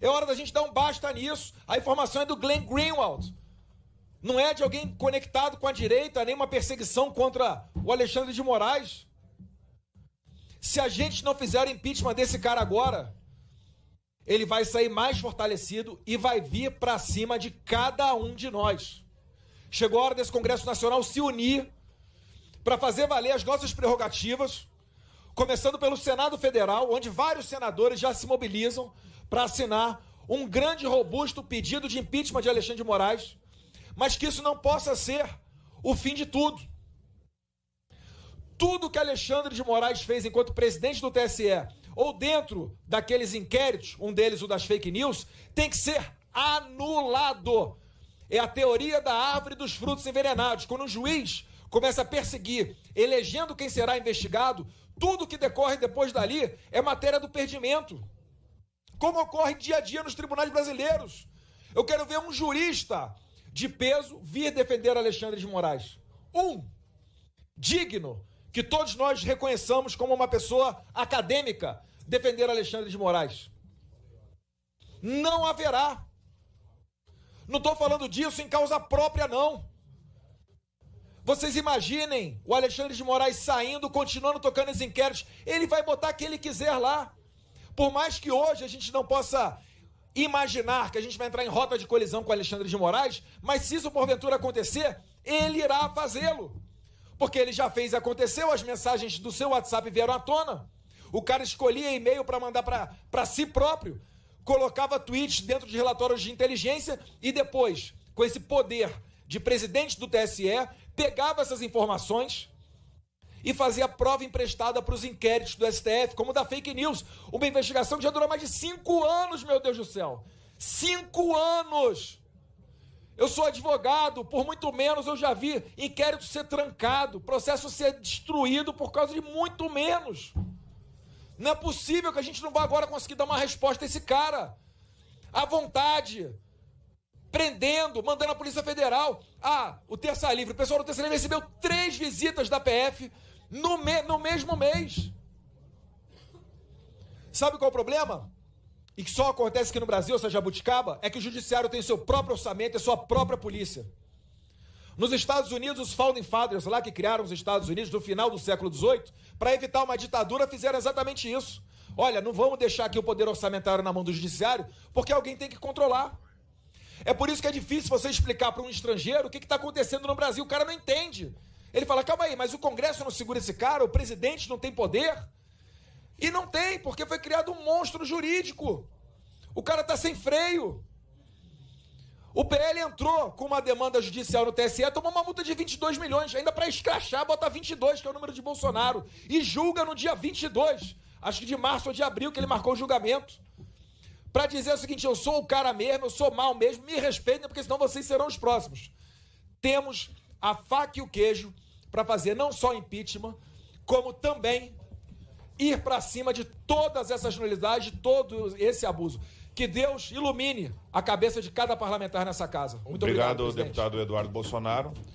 É hora da gente dar um basta nisso. A informação é do Glenn Greenwald. Não é de alguém conectado com a direita, nem uma perseguição contra o Alexandre de Moraes. Se a gente não fizer o impeachment desse cara agora, ele vai sair mais fortalecido e vai vir para cima de cada um de nós. Chegou a hora desse Congresso Nacional se unir para fazer valer as nossas prerrogativas começando pelo Senado Federal, onde vários senadores já se mobilizam para assinar um grande e robusto pedido de impeachment de Alexandre de Moraes, mas que isso não possa ser o fim de tudo. Tudo que Alexandre de Moraes fez enquanto presidente do TSE ou dentro daqueles inquéritos, um deles o das fake news, tem que ser anulado. É a teoria da árvore dos frutos envenenados. Quando um juiz começa a perseguir, elegendo quem será investigado, tudo que decorre depois dali é matéria do perdimento. Como ocorre dia a dia nos tribunais brasileiros. Eu quero ver um jurista de peso vir defender Alexandre de Moraes. Um, digno, que todos nós reconheçamos como uma pessoa acadêmica, defender Alexandre de Moraes. Não haverá. Não estou falando disso em causa própria, não. Vocês imaginem o Alexandre de Moraes saindo, continuando tocando os inquéritos. Ele vai botar quem ele quiser lá. Por mais que hoje a gente não possa imaginar que a gente vai entrar em rota de colisão com o Alexandre de Moraes, mas se isso porventura acontecer, ele irá fazê-lo. Porque ele já fez aconteceu, as mensagens do seu WhatsApp vieram à tona. O cara escolhia e-mail para mandar para si próprio, colocava tweets dentro de relatórios de inteligência e depois, com esse poder de presidente do TSE, pegava essas informações e fazia prova emprestada para os inquéritos do STF, como da fake news. Uma investigação que já durou mais de cinco anos, meu Deus do céu! Cinco anos! Eu sou advogado, por muito menos eu já vi inquérito ser trancado, processo ser destruído por causa de muito menos. Não é possível que a gente não vá agora conseguir dar uma resposta a esse cara. À vontade, prendendo, mandando a Polícia Federal. Ah, o Terça Livre. O pessoal do Terça Livre recebeu três visitas da PF no, me, no mesmo mês. Sabe qual é o problema? E que só acontece aqui no Brasil, essa jabuticaba, é que o judiciário tem seu próprio orçamento a é sua própria polícia. Nos Estados Unidos, os Founding Fathers, lá que criaram os Estados Unidos no final do século XVIII, para evitar uma ditadura, fizeram exatamente isso. Olha, não vamos deixar aqui o poder orçamentário na mão do judiciário, porque alguém tem que controlar. É por isso que é difícil você explicar para um estrangeiro o que está acontecendo no Brasil. O cara não entende. Ele fala: calma aí, mas o Congresso não segura esse cara, o presidente não tem poder. E não tem, porque foi criado um monstro jurídico. O cara está sem freio. O PL entrou com uma demanda judicial no TSE, tomou uma multa de 22 milhões, ainda para escrachar, bota 22, que é o número de Bolsonaro, e julga no dia 22, acho que de março ou de abril, que ele marcou o julgamento para dizer o seguinte: eu sou o cara mesmo, eu sou mal mesmo, me respeitem, porque senão vocês serão os próximos. Temos a faca e o queijo para fazer não só impeachment, como também ir para cima de todas essas nulidades, de todo esse abuso. Que Deus ilumine a cabeça de cada parlamentar nessa casa. Muito obrigado, obrigado deputado Eduardo Bolsonaro.